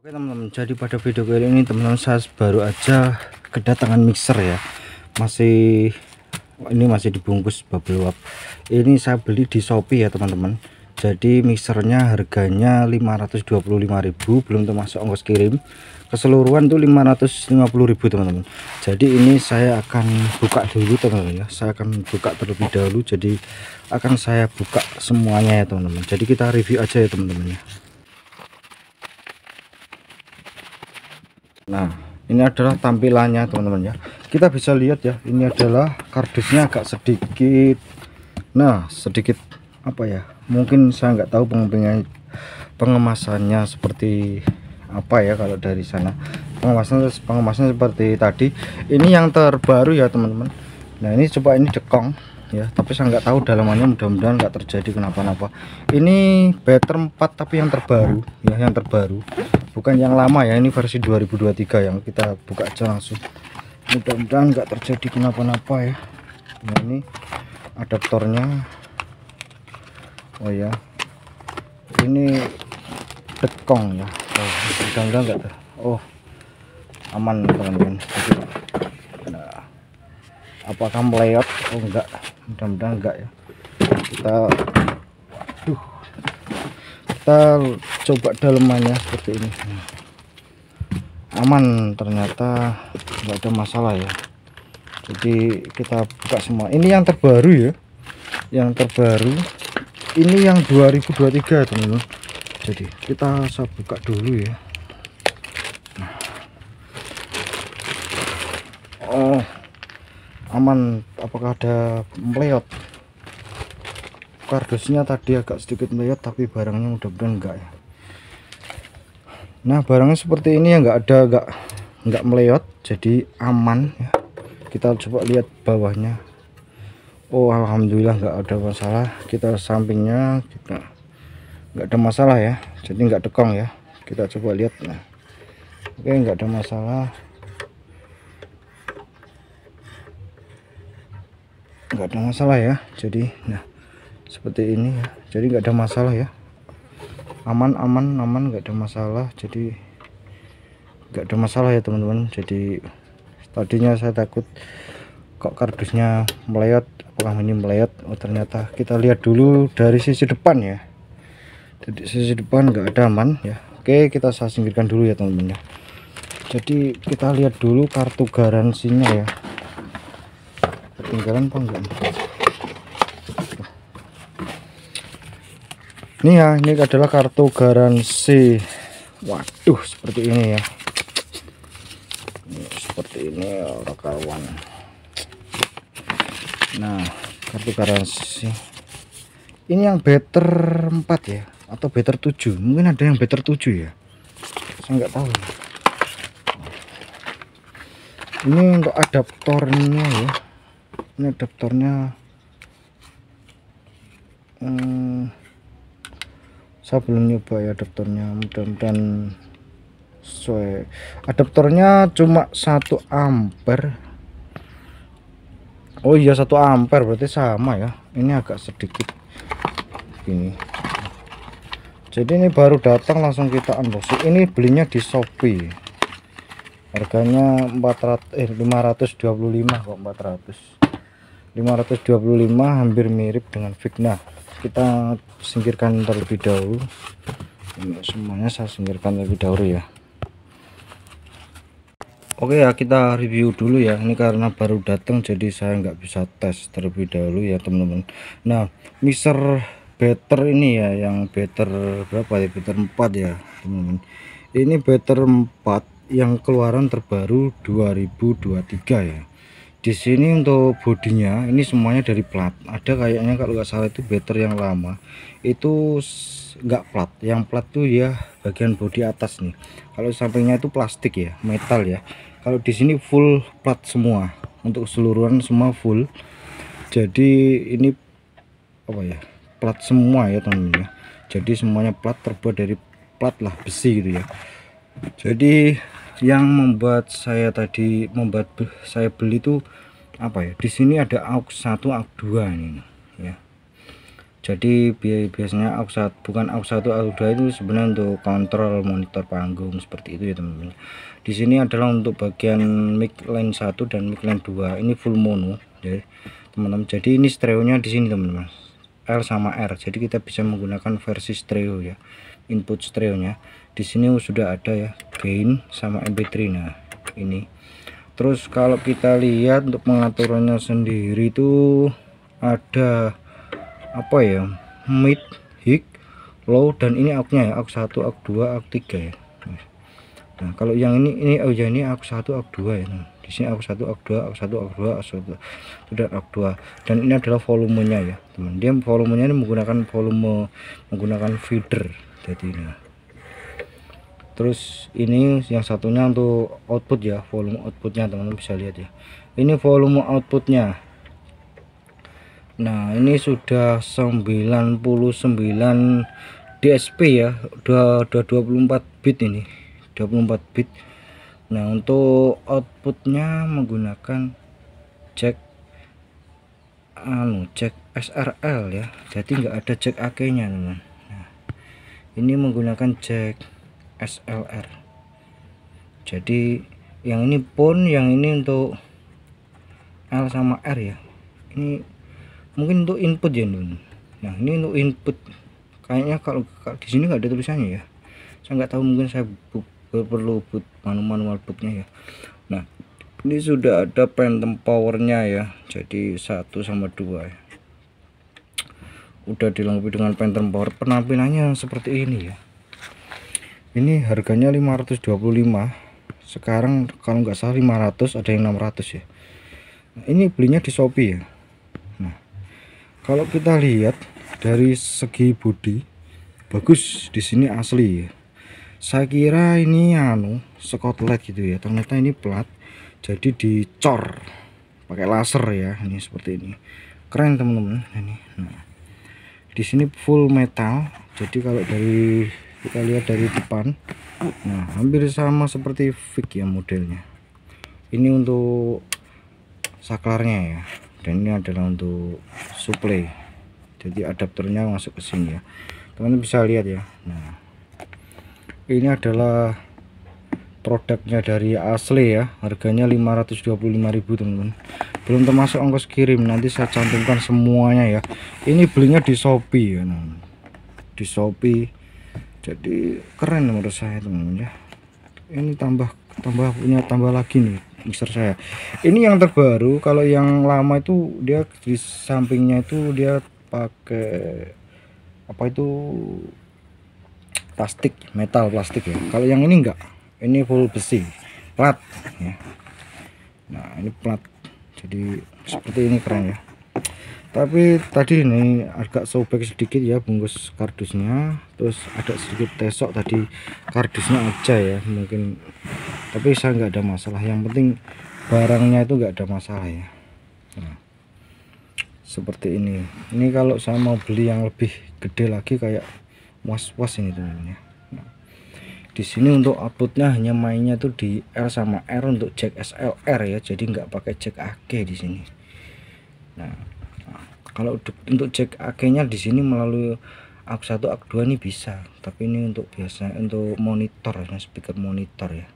Oke teman-teman jadi pada video kali ini teman-teman saya baru aja kedatangan mixer ya masih ini masih dibungkus bubble wrap ini saya beli di Shopee ya teman-teman jadi mixernya harganya 525.000 belum termasuk ongkos kirim keseluruhan tuh 550.000 teman-teman jadi ini saya akan buka dulu teman-teman ya saya akan buka terlebih dahulu jadi akan saya buka semuanya ya teman-teman jadi kita review aja ya teman-teman ya nah ini adalah tampilannya teman-teman ya kita bisa lihat ya ini adalah kardusnya agak sedikit nah sedikit apa ya mungkin saya nggak tahu pengemasannya seperti apa ya kalau dari sana pengemasan pengemasan seperti tadi ini yang terbaru ya teman-teman nah ini coba ini dekong ya tapi saya nggak tahu dalamannya mudah-mudahan nggak terjadi kenapa-napa ini better 4 tapi yang terbaru ya yang terbaru bukan yang lama ya ini versi 2023 yang kita buka aja langsung mudah-mudahan nggak terjadi kenapa-napa ya nah, ini adaptornya oh ya ini tekong ya oh, mudah-mudahan nggak oh aman teman-teman nah apakah meleot atau oh, enggak mudah-mudahan enggak ya kita aduh kita coba dalemannya seperti ini aman ternyata enggak ada masalah ya jadi kita buka semua ini yang terbaru ya yang terbaru ini yang 2023 teman-teman jadi kita saya buka dulu ya aman apakah ada meleot kardusnya tadi agak sedikit meleot tapi barangnya mudah-mudahan enggak ya nah barangnya seperti ini ya enggak ada enggak enggak meleot jadi aman ya kita coba lihat bawahnya Oh Alhamdulillah enggak ada masalah kita sampingnya kita enggak ada masalah ya jadi enggak dekong ya kita coba lihat nah oke enggak ada masalah nggak ada masalah ya jadi nah seperti ini ya jadi nggak ada masalah ya aman aman aman nggak ada masalah jadi nggak ada masalah ya teman-teman jadi tadinya saya takut kok kardusnya meleot apakah ini meleot oh ternyata kita lihat dulu dari sisi depan ya jadi sisi depan nggak ada aman ya oke kita saya singkirkan dulu ya teman-teman ya jadi kita lihat dulu kartu garansinya ya ketinggalan apa enggak ini ya ini adalah kartu garansi waduh seperti ini ya seperti ini orang kawan nah kartu garansi ini yang better 4 ya atau better 7 mungkin ada yang better 7 ya saya nggak tahu ini untuk adaptornya ya ini adaptornya hmm, eh, saya belum nyoba ya adaptornya mudah-mudahan sesuai adaptornya ah, cuma satu ampere Oh iya satu ampere berarti sama ya ini agak sedikit ini, jadi ini baru datang langsung kita unboxing ini belinya di Shopee harganya 400 eh 525 kok 400 525 hampir mirip dengan Vigna kita singkirkan terlebih dahulu ini semuanya saya singkirkan terlebih dahulu ya Oke ya kita review dulu ya ini karena baru datang jadi saya nggak bisa tes terlebih dahulu ya teman-teman nah mixer better ini ya yang better berapa ya better 4 ya teman-teman ini better 4 yang keluaran terbaru 2023 ya di sini untuk bodinya ini semuanya dari plat ada kayaknya kalau nggak salah itu better yang lama itu nggak plat yang plat tuh ya bagian bodi atas nih kalau sampingnya itu plastik ya metal ya kalau di sini full plat semua untuk keseluruhan semua full jadi ini apa ya plat semua ya teman-teman ya jadi semuanya plat terbuat dari plat lah besi gitu ya jadi yang membuat saya tadi membuat saya beli itu apa ya di sini ada AUX 1 AUX 2 ini ya jadi biasanya AUX 1 bukan AUX 1 AUX 2 itu sebenarnya untuk kontrol monitor panggung seperti itu ya teman-teman di sini adalah untuk bagian mic line 1 dan mic line 2 ini full mono ya teman-teman jadi ini stereonya di sini teman-teman L sama R jadi kita bisa menggunakan versi stereo ya input stereonya di sini sudah ada ya gain sama mp3 nah ini terus kalau kita lihat untuk pengaturannya sendiri itu ada apa ya mid high low dan ini aku-nya ya aku 1 aku 2 aku 3 ya Nah, kalau yang ini ini oh ya ini aku 1 aku 2 ya. Nah, di sini aku 1 aku 2 aku 1 aku 2 aku 1 sudah aku 2 dan ini adalah volumenya ya, teman. Dia volumenya ini menggunakan volume menggunakan filter jadi ini, nah. terus ini yang satunya untuk output ya volume outputnya teman-teman bisa lihat ya ini volume outputnya nah ini sudah 99 DSP ya udah, udah 24 bit ini 24 bit nah untuk outputnya menggunakan jack anu jack SRL ya jadi nggak ada jack AK nya teman ini menggunakan jack SLR jadi yang ini pun yang ini untuk L sama R ya ini mungkin untuk input ya Nun. nah ini untuk input kayaknya kalau, kalau di sini nggak ada tulisannya ya saya nggak tahu mungkin saya book, perlu buat manual manual booknya ya nah ini sudah ada phantom powernya ya jadi satu sama dua ya udah dilengkapi dengan Phantom Power penampilannya seperti ini ya ini harganya 525 sekarang kalau nggak salah 500 ada yang 600 ya nah, ini belinya di Shopee ya Nah kalau kita lihat dari segi bodi bagus di sini asli ya saya kira ini anu skotlet gitu ya ternyata ini plat jadi dicor pakai laser ya ini seperti ini keren teman-teman ini nah di sini full metal jadi kalau dari kita lihat dari depan nah hampir sama seperti Vic ya modelnya ini untuk saklarnya ya dan ini adalah untuk supply jadi adapternya masuk ke sini ya teman-teman bisa lihat ya nah ini adalah produknya dari asli ya harganya 525.000 teman-teman belum termasuk ongkos kirim nanti saya cantumkan semuanya ya ini belinya di Shopee ya teman -teman. di Shopee jadi keren menurut saya teman-teman ya ini tambah tambah punya tambah lagi nih mixer saya ini yang terbaru kalau yang lama itu dia di sampingnya itu dia pakai apa itu plastik metal plastik ya kalau yang ini enggak ini full besi plat ya. nah ini plat jadi seperti ini keren ya tapi tadi ini agak sobek sedikit ya bungkus kardusnya terus ada sedikit tesok tadi kardusnya aja ya mungkin tapi saya nggak ada masalah yang penting barangnya itu nggak ada masalah ya nah, seperti ini ini kalau saya mau beli yang lebih gede lagi kayak was-was ini teman-teman ya nah, di sini untuk outputnya hanya mainnya tuh di R sama R untuk jack SLR ya jadi nggak pakai jack AG di sini nah kalau untuk jack AG nya di sini melalui up 1 up 2 ini bisa tapi ini untuk biasa untuk monitor ya speaker monitor ya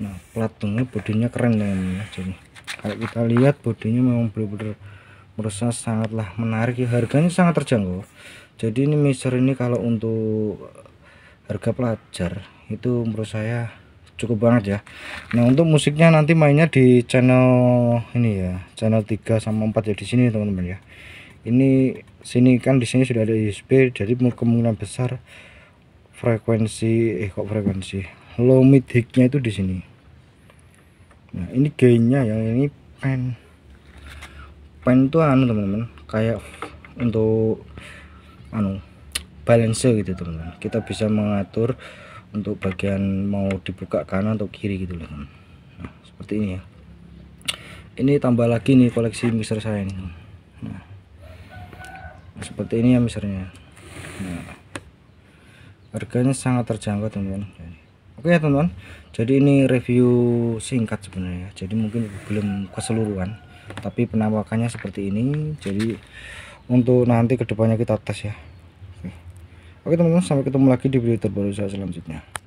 nah platungnya bodinya keren ya ini ya. jadi kalau kita lihat bodinya memang benar-benar merasa sangatlah menarik ya harganya sangat terjangkau jadi ini mixer ini kalau untuk harga pelajar itu menurut saya cukup banget ya Nah untuk musiknya nanti mainnya di channel ini ya channel 3 sama 4 ya di sini teman-teman ya ini sini kan di sini sudah ada USB jadi kemungkinan besar frekuensi eh kok frekuensi low mid high itu di sini nah ini gainnya yang ini pen pen itu anu teman-teman kayak untuk anu balance gitu teman-teman kita bisa mengatur untuk bagian mau dibuka kanan atau kiri gitu loh teman. nah seperti ini ya ini tambah lagi nih koleksi mixer saya ini nah, seperti ini ya misalnya. nah, harganya sangat terjangkau teman-teman Oke ya teman-teman, jadi ini review singkat sebenarnya. Jadi mungkin belum keseluruhan, tapi penampakannya seperti ini. Jadi untuk nanti kedepannya kita tes ya. Oke teman-teman sampai ketemu lagi di video terbaru saya selanjutnya